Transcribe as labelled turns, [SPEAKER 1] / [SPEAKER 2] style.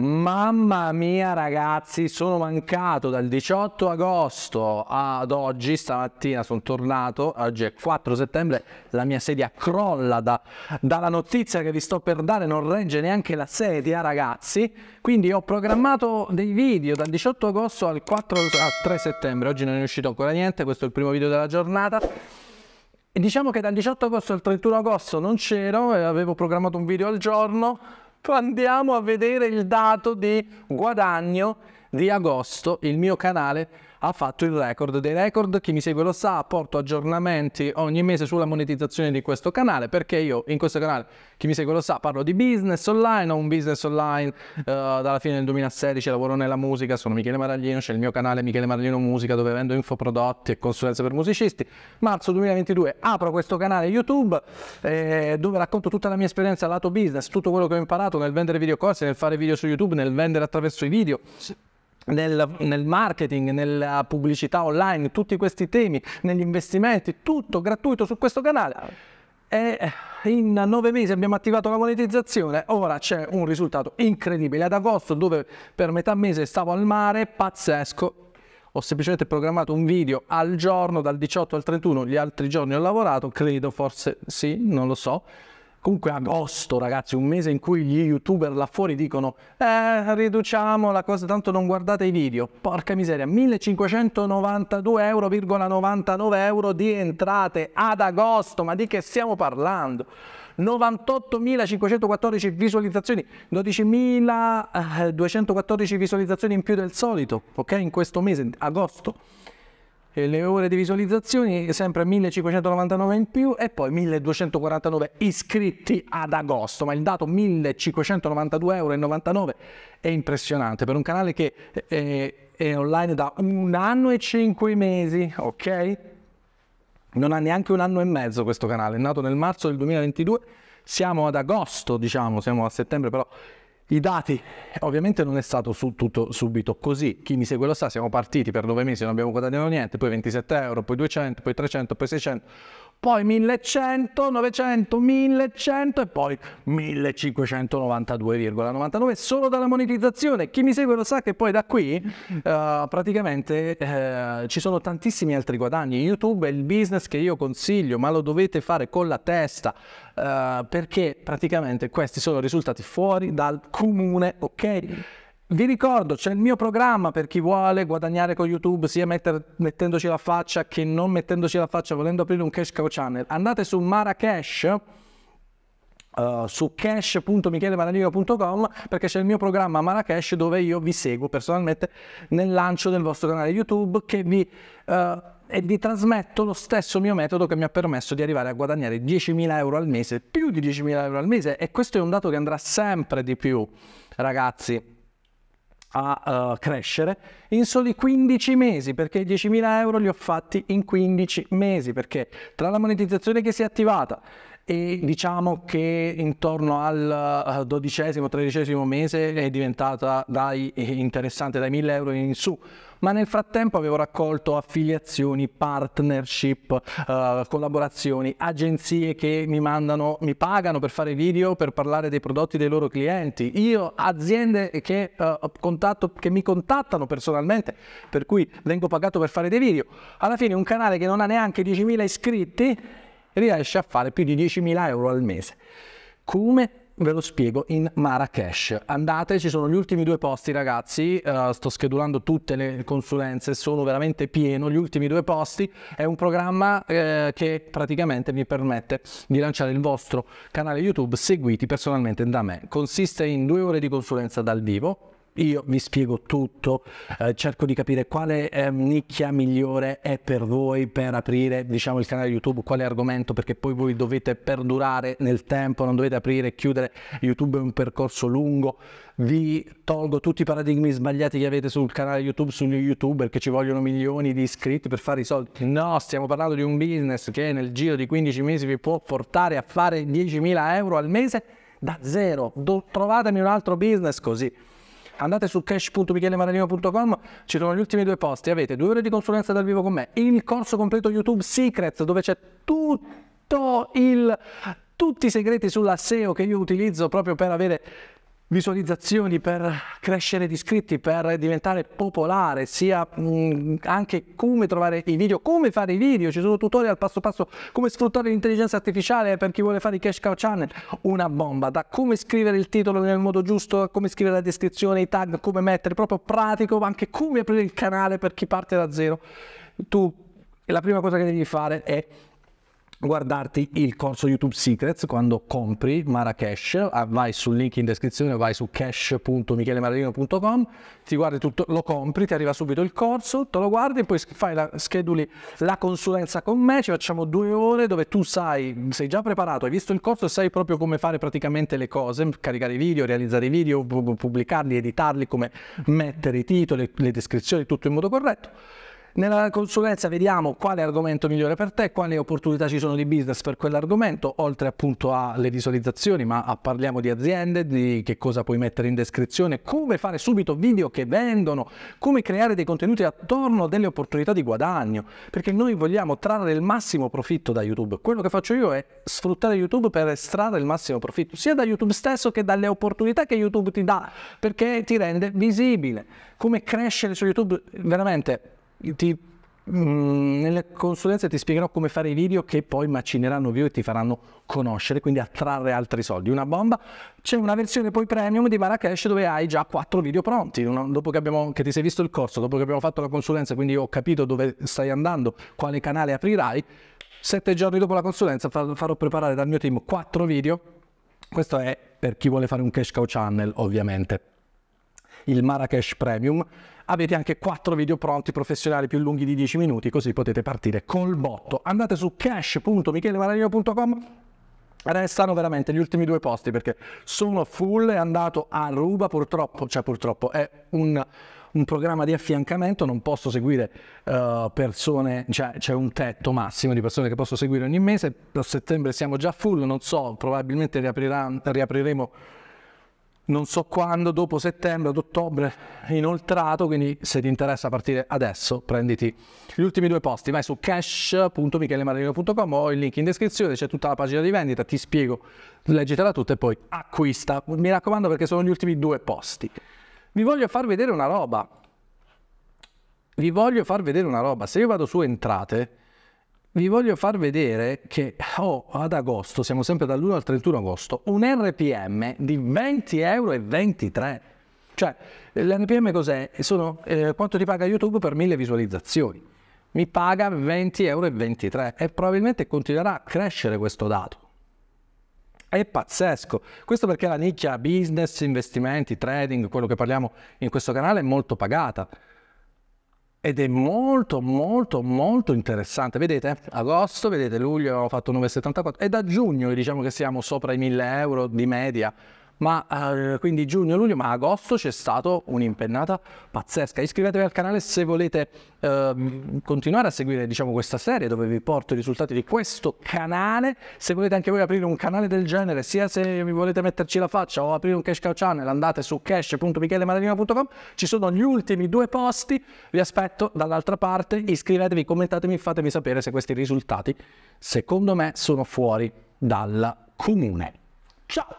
[SPEAKER 1] Mamma mia ragazzi, sono mancato dal 18 agosto ad oggi, stamattina sono tornato, oggi è 4 settembre, la mia sedia crolla da, dalla notizia che vi sto per dare, non regge neanche la sedia ragazzi, quindi ho programmato dei video dal 18 agosto al 4, ah, 3 settembre, oggi non è uscito ancora niente, questo è il primo video della giornata. E diciamo che dal 18 agosto al 31 agosto non c'ero, avevo programmato un video al giorno, andiamo a vedere il dato di guadagno di agosto il mio canale ha fatto il record dei record. Chi mi segue lo sa, porto aggiornamenti ogni mese sulla monetizzazione di questo canale perché io in questo canale, chi mi segue lo sa, parlo di business online, ho un business online uh, dalla fine del 2016, lavoro nella musica, sono Michele Maraglino, c'è il mio canale Michele Maraglino Musica dove vendo infoprodotti e consulenze per musicisti. Marzo 2022 apro questo canale YouTube eh, dove racconto tutta la mia esperienza lato business, tutto quello che ho imparato nel vendere videocorsi, nel fare video su YouTube, nel vendere attraverso i video nel, nel, marketing, nella pubblicità online, tutti questi temi, negli investimenti, tutto gratuito su questo canale. E eh, in nove mesi abbiamo attivato la monetizzazione, ora c'è un risultato incredibile. Ad agosto, dove per metà mese stavo al mare, pazzesco, ho semplicemente programmato un video al giorno dal 18 al 31, gli altri giorni ho lavorato, credo forse sì, non lo so comunque agosto, ragazzi, un mese in cui gli youtuber là fuori dicono eh, riduciamo la cosa, tanto non guardate i video. Porca miseria, 1592,99 euro, euro di entrate ad agosto, ma di che stiamo parlando? 98.514 visualizzazioni, 12.214 eh, visualizzazioni in più del solito, ok? In questo mese, agosto le ore di visualizzazioni sempre 1599 in più e poi 1249 iscritti ad agosto, ma il dato 1592,99 euro è impressionante per un canale che è, eh, è online da un anno e cinque mesi, ok? Non ha neanche un anno e mezzo questo canale, è nato nel marzo del 2022 siamo ad agosto, diciamo, siamo a settembre, però i dati ovviamente non è stato su, tutto subito così, chi mi segue lo sa, siamo partiti per nove mesi, non abbiamo guadagnato niente, poi 27 euro, poi 200, poi 300, poi 600, poi 1100, 900, 1100 e poi 1592,99 solo dalla monetizzazione. Chi mi segue lo sa che poi da qui eh, praticamente eh, ci sono tantissimi altri guadagni. YouTube è il business che io consiglio, ma lo dovete fare con la testa eh, perché praticamente questi sono risultati fuori dal comune, ok? Vi ricordo, c'è il mio programma per chi vuole guadagnare con YouTube sia metter, mettendoci la faccia che non mettendoci la faccia, volendo aprire un cash cow channel. Andate su Marrakesh. Uh, su cash.michelemanalino.com perché c'è il mio programma Marrakesh dove io vi seguo personalmente nel lancio del vostro canale YouTube che vi, uh, e vi trasmetto lo stesso mio metodo che mi ha permesso di arrivare a guadagnare 10.000 euro al mese, più di 10.000 euro al mese e questo è un dato che andrà sempre di più ragazzi a uh, crescere in soli 15 mesi perché 10.000 euro li ho fatti in 15 mesi perché tra la monetizzazione che si è attivata e diciamo che intorno al eh, dodicesimo, tredicesimo mese è diventata dai, eh, interessante dai 1000 euro in su ma nel frattempo avevo raccolto affiliazioni, partnership, eh, collaborazioni, agenzie che mi mandano, mi pagano per fare video, per parlare dei prodotti dei loro clienti, io aziende che, eh, contatto, che mi contattano personalmente, per cui vengo pagato per fare dei video. Alla fine un canale che non ha neanche 10.000 iscritti riesce a fare più di 10.000 euro al mese. Come? Ve lo spiego in Marrakesh. Andate, ci sono gli ultimi due posti ragazzi, uh, sto schedulando tutte le consulenze, sono veramente pieno, gli ultimi due posti. È un programma eh, che praticamente vi permette di lanciare il vostro canale YouTube seguiti personalmente da me. Consiste in due ore di consulenza dal vivo, io vi spiego tutto, eh, cerco di capire quale eh, nicchia migliore è per voi per aprire diciamo, il canale YouTube, quale argomento, perché poi voi dovete perdurare nel tempo, non dovete aprire e chiudere. YouTube è un percorso lungo. Vi tolgo tutti i paradigmi sbagliati che avete sul canale YouTube, sugli youtuber che ci vogliono milioni di iscritti per fare i soldi. No, stiamo parlando di un business che nel giro di 15 mesi vi può portare a fare 10.000 euro al mese da zero. Do, trovatemi un altro business così andate su cash.michelemaralino.com, ci sono gli ultimi due posti, avete due ore di consulenza dal vivo con me, il corso completo YouTube Secrets dove c'è tutto il tutti i segreti sulla SEO che io utilizzo proprio per avere visualizzazioni, per crescere di iscritti, per diventare popolare, sia mh, anche come trovare i video, come fare i video, ci sono tutorial passo passo, come sfruttare l'intelligenza artificiale per chi vuole fare i cash cow channel, una bomba, da come scrivere il titolo nel modo giusto, come scrivere la descrizione, i tag, come mettere, proprio pratico, ma anche come aprire il canale per chi parte da zero. Tu, la prima cosa che devi fare è guardarti il corso YouTube Secrets quando compri Marrakesh, ah, vai sul link in descrizione, vai su cash.michelemarino.com, ti guardi tutto, lo compri, ti arriva subito il corso, te lo guardi e poi fai la, scheduli la consulenza con me, ci facciamo due ore dove tu sai, sei già preparato, hai visto il corso e sai proprio come fare praticamente le cose, caricare i video, realizzare i video, pubblicarli, editarli, come mettere i titoli, le descrizioni, tutto in modo corretto nella consulenza vediamo quale argomento migliore per te, quali opportunità ci sono di business per quell'argomento, oltre appunto alle visualizzazioni, ma parliamo di aziende, di che cosa puoi mettere in descrizione, come fare subito video che vendono, come creare dei contenuti attorno a delle opportunità di guadagno, perché noi vogliamo trarre il massimo profitto da YouTube. Quello che faccio io è sfruttare YouTube per estrarre il massimo profitto, sia da YouTube stesso che dalle opportunità che YouTube ti dà, perché ti rende visibile. Come crescere su YouTube veramente ti, mh, mm, nelle consulenze ti spiegherò come fare i video che poi macineranno view e ti faranno conoscere, quindi attrarre altri soldi. Una bomba, c'è una versione poi premium di Marrakesh dove hai già quattro video pronti, una, dopo che, abbiamo, che ti sei visto il corso, dopo che abbiamo fatto la consulenza, quindi ho capito dove stai andando, quale canale aprirai, sette giorni dopo la consulenza farò preparare dal mio team quattro video, questo è per chi vuole fare un cash cow channel ovviamente il Marrakesh Premium, avete anche 4 video pronti professionali più lunghi di 10 minuti, così potete partire col botto. Andate su cash.michelemarino.com Restano veramente gli ultimi due posti perché sono full, è andato a ruba purtroppo, cioè purtroppo è un, un programma di affiancamento, non posso seguire uh, persone, cioè c'è un tetto massimo di persone che posso seguire ogni mese, a settembre siamo già full, non so, probabilmente riaprirà, riapriremo non so quando, dopo settembre, ad ottobre, inoltrato, quindi se ti interessa partire adesso, prenditi gli ultimi due posti, vai su cash.michelemarino.com ho il link in descrizione, c'è tutta la pagina di vendita, ti spiego, leggetela tutta e poi acquista, mi raccomando perché sono gli ultimi due posti. Vi voglio far vedere una roba, vi voglio far vedere una roba, se io vado su entrate, vi voglio far vedere che ho oh, ad agosto, siamo sempre dall'1 al 31 agosto, un RPM di 20,23 euro. Cioè, l'RPM cos'è? Sono eh, quanto ti paga YouTube per mille visualizzazioni. Mi paga 20,23 euro e probabilmente continuerà a crescere questo dato. È pazzesco. Questo perché la nicchia business, investimenti, trading, quello che parliamo in questo canale è molto pagata ed è molto molto molto interessante vedete agosto vedete luglio ho fatto 9,74 e da giugno diciamo che siamo sopra i 1000 euro di media ma eh, quindi giugno, luglio, ma agosto c'è stata un'impennata pazzesca. Iscrivetevi al canale se volete eh, continuare a seguire diciamo, questa serie dove vi porto i risultati di questo canale. Se volete anche voi aprire un canale del genere, sia se mi volete metterci la faccia o aprire un cash cow channel, andate su cash.michelemadalino.com. Ci sono gli ultimi due posti. Vi aspetto dall'altra parte. Iscrivetevi, commentatemi, fatemi sapere se questi risultati, secondo me, sono fuori dalla comune. Ciao!